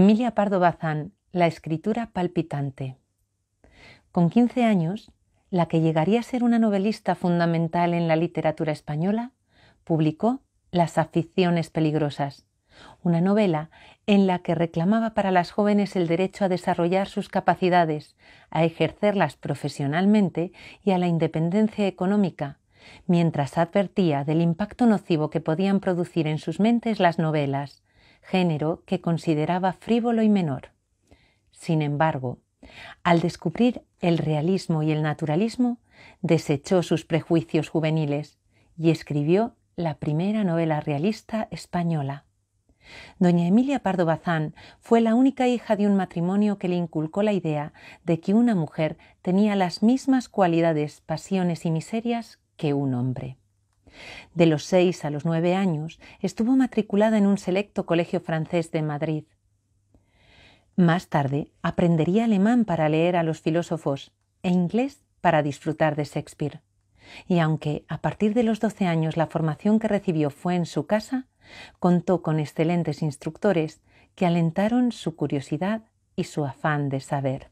Emilia Pardo Bazán, La escritura palpitante. Con 15 años, la que llegaría a ser una novelista fundamental en la literatura española, publicó Las aficiones peligrosas, una novela en la que reclamaba para las jóvenes el derecho a desarrollar sus capacidades, a ejercerlas profesionalmente y a la independencia económica, mientras advertía del impacto nocivo que podían producir en sus mentes las novelas, género que consideraba frívolo y menor. Sin embargo, al descubrir el realismo y el naturalismo, desechó sus prejuicios juveniles y escribió la primera novela realista española. Doña Emilia Pardo Bazán fue la única hija de un matrimonio que le inculcó la idea de que una mujer tenía las mismas cualidades, pasiones y miserias que un hombre. De los seis a los nueve años estuvo matriculada en un selecto colegio francés de Madrid. Más tarde aprendería alemán para leer a los filósofos e inglés para disfrutar de Shakespeare. Y aunque a partir de los doce años la formación que recibió fue en su casa, contó con excelentes instructores que alentaron su curiosidad y su afán de saber.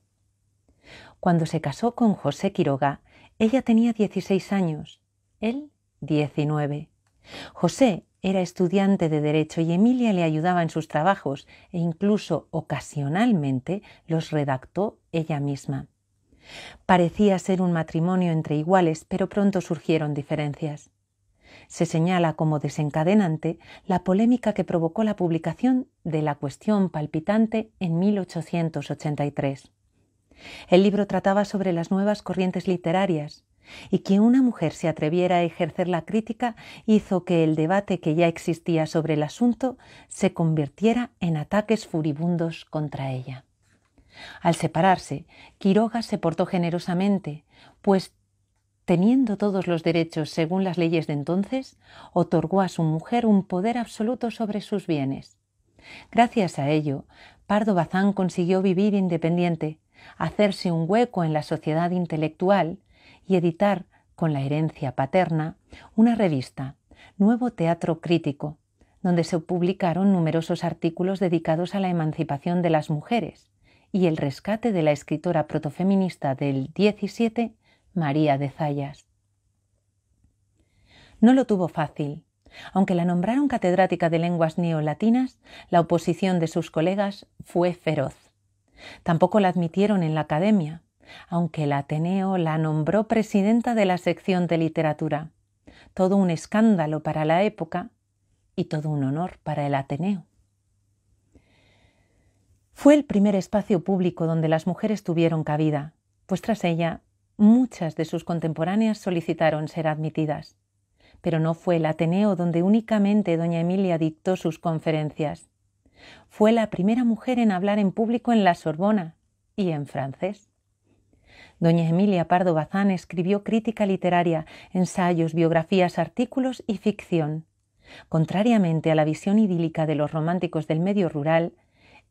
Cuando se casó con José Quiroga, ella tenía 16 años, él 19. José era estudiante de Derecho y Emilia le ayudaba en sus trabajos e incluso ocasionalmente los redactó ella misma. Parecía ser un matrimonio entre iguales, pero pronto surgieron diferencias. Se señala como desencadenante la polémica que provocó la publicación de La cuestión palpitante en 1883. El libro trataba sobre las nuevas corrientes literarias, y que una mujer se atreviera a ejercer la crítica hizo que el debate que ya existía sobre el asunto se convirtiera en ataques furibundos contra ella. Al separarse, Quiroga se portó generosamente, pues teniendo todos los derechos según las leyes de entonces, otorgó a su mujer un poder absoluto sobre sus bienes. Gracias a ello, Pardo Bazán consiguió vivir independiente, hacerse un hueco en la sociedad intelectual y editar, con la herencia paterna, una revista, Nuevo Teatro Crítico, donde se publicaron numerosos artículos dedicados a la emancipación de las mujeres y el rescate de la escritora protofeminista del 17, María de Zayas. No lo tuvo fácil. Aunque la nombraron catedrática de lenguas neolatinas, la oposición de sus colegas fue feroz. Tampoco la admitieron en la academia, aunque el Ateneo la nombró presidenta de la sección de literatura. Todo un escándalo para la época y todo un honor para el Ateneo. Fue el primer espacio público donde las mujeres tuvieron cabida, pues tras ella muchas de sus contemporáneas solicitaron ser admitidas. Pero no fue el Ateneo donde únicamente doña Emilia dictó sus conferencias. Fue la primera mujer en hablar en público en la Sorbona y en francés. Doña Emilia Pardo Bazán escribió crítica literaria, ensayos, biografías, artículos y ficción. Contrariamente a la visión idílica de los románticos del medio rural,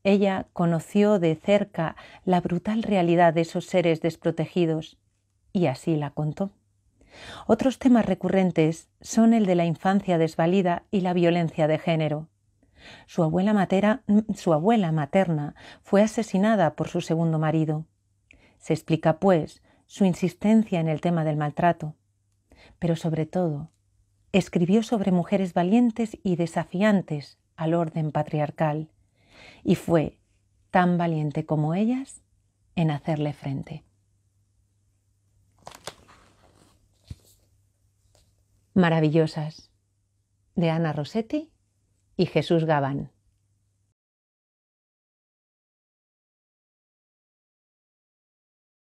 ella conoció de cerca la brutal realidad de esos seres desprotegidos y así la contó. Otros temas recurrentes son el de la infancia desvalida y la violencia de género. Su abuela, mm, su abuela materna fue asesinada por su segundo marido. Se explica, pues, su insistencia en el tema del maltrato, pero sobre todo, escribió sobre mujeres valientes y desafiantes al orden patriarcal, y fue tan valiente como ellas en hacerle frente. Maravillosas, de Ana Rossetti y Jesús Gabán.